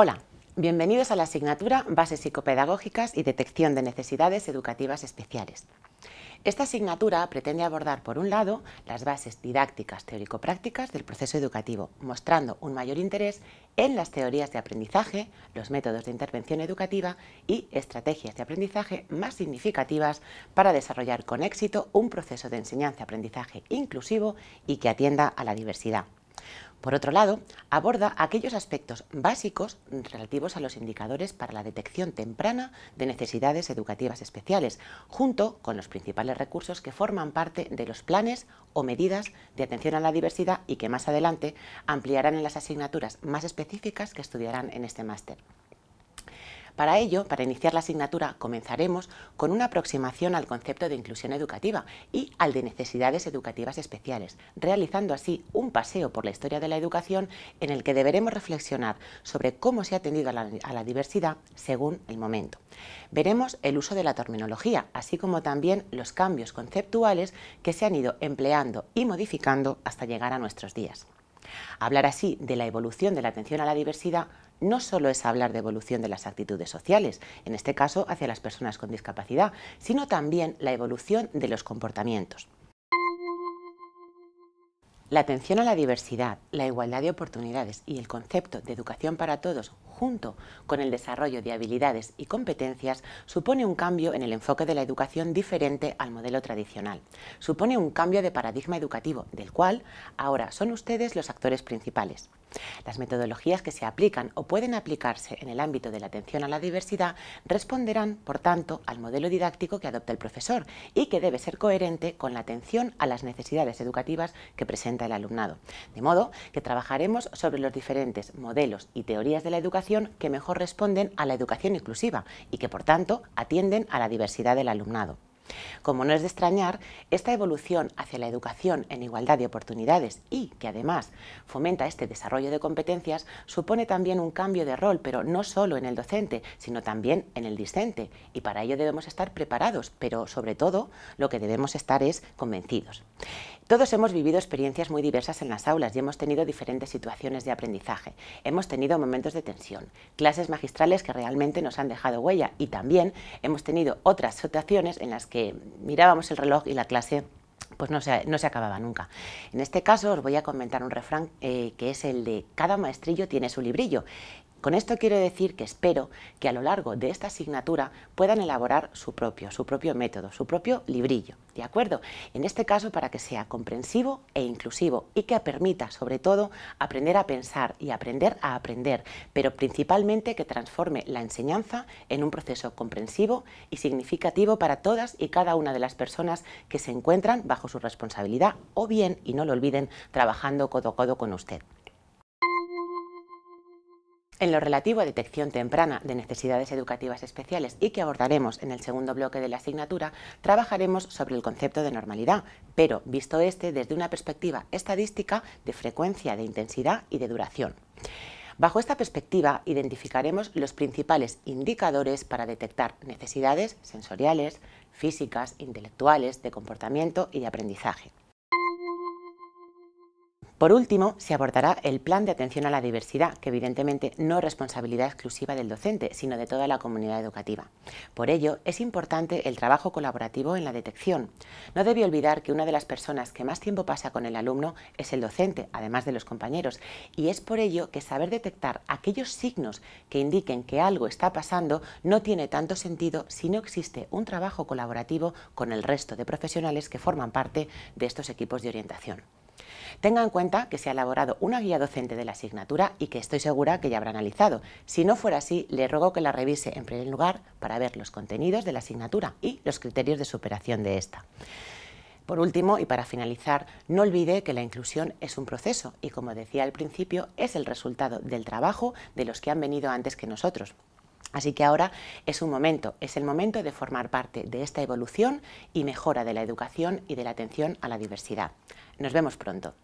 Hola, bienvenidos a la asignatura Bases Psicopedagógicas y Detección de Necesidades Educativas Especiales. Esta asignatura pretende abordar, por un lado, las bases didácticas teórico-prácticas del proceso educativo, mostrando un mayor interés en las teorías de aprendizaje, los métodos de intervención educativa y estrategias de aprendizaje más significativas para desarrollar con éxito un proceso de enseñanza-aprendizaje inclusivo y que atienda a la diversidad. Por otro lado, aborda aquellos aspectos básicos relativos a los indicadores para la detección temprana de necesidades educativas especiales, junto con los principales recursos que forman parte de los planes o medidas de atención a la diversidad y que más adelante ampliarán en las asignaturas más específicas que estudiarán en este máster. Para ello, para iniciar la asignatura, comenzaremos con una aproximación al concepto de inclusión educativa y al de necesidades educativas especiales, realizando así un paseo por la historia de la educación en el que deberemos reflexionar sobre cómo se ha atendido a la, diversidad según el momento. Veremos el uso de la terminología, así como también los cambios conceptuales que se han ido empleando y modificando hasta llegar a nuestros días. Hablar así de la evolución de la atención a la diversidad no solo es hablar de evolución de las actitudes sociales, en este caso hacia las personas con discapacidad, sino también la evolución de los comportamientos. La atención a la diversidad, la igualdad de oportunidades y el concepto de educación para todos junto con el desarrollo de habilidades y competencias, supone un cambio en el enfoque de la educación diferente al modelo tradicional. Supone un cambio de paradigma educativo, del cual ahora son ustedes los actores principales. Las metodologías que se aplican o pueden aplicarse en el ámbito de la atención a la diversidad responderán, por tanto, al modelo didáctico que adopta el profesor y que debe ser coherente con la atención a las necesidades educativas que presenta el alumnado. De modo que trabajaremos sobre los diferentes modelos y teorías de la educación que mejor responden a la educación inclusiva y que, por tanto, atienden a la diversidad del alumnado. Como no es de extrañar, esta evolución hacia la educación en igualdad de oportunidades y que además fomenta este desarrollo de competencias supone también un cambio de rol, pero no solo en el docente, sino también en el discente y para ello debemos estar preparados, pero sobre todo lo que debemos estar es convencidos. Todos hemos vivido experiencias muy diversas en las aulas y hemos tenido diferentes situaciones de aprendizaje. Hemos tenido momentos de tensión, clases magistrales que realmente nos han dejado huella y también hemos tenido otras situaciones en las que mirábamos el reloj y la clase pues no se, no se, acababa nunca. En este caso os voy a comentar un refrán eh, que es el de cada maestrillo tiene su librillo con esto quiero decir que espero que a lo largo de esta asignatura puedan elaborar su propio, su propio método, su propio librillo, ¿de acuerdo? En este caso para que sea comprensivo e inclusivo y que permita sobre todo aprender a pensar y aprender a aprender, pero principalmente que transforme la enseñanza en un proceso comprensivo y significativo para todas y cada una de las personas que se encuentran bajo su responsabilidad o bien, y no lo olviden, trabajando codo a codo con usted. En lo relativo a detección temprana de necesidades educativas especiales y que abordaremos en el segundo bloque de la asignatura, trabajaremos sobre el concepto de normalidad, pero visto este desde una perspectiva estadística de frecuencia, de intensidad y de duración. Bajo esta perspectiva identificaremos los principales indicadores para detectar necesidades sensoriales, físicas, intelectuales, de comportamiento y de aprendizaje. Por último, se abordará el plan de atención a la diversidad, que evidentemente no es responsabilidad exclusiva del docente, sino de toda la comunidad educativa. Por ello, es importante el trabajo colaborativo en la detección. No debe olvidar que una de las personas que más tiempo pasa con el alumno es el docente, además de los compañeros, y es por ello que saber detectar aquellos signos que indiquen que algo está pasando no tiene tanto sentido si no existe un trabajo colaborativo con el resto de profesionales que forman parte de estos equipos de orientación. Tenga en cuenta que se ha elaborado una guía docente de la asignatura y que estoy segura que ya habrá analizado. Si no fuera así, le ruego que la revise en primer lugar para ver los contenidos de la asignatura y los criterios de superación de esta. Por último, y para finalizar, no olvide que la inclusión es un proceso y, como decía al principio, es el resultado del trabajo de los que han venido antes que nosotros. Así que ahora es un momento, es el momento de formar parte de esta evolución y mejora de la educación y de la atención a la diversidad. Nos vemos pronto.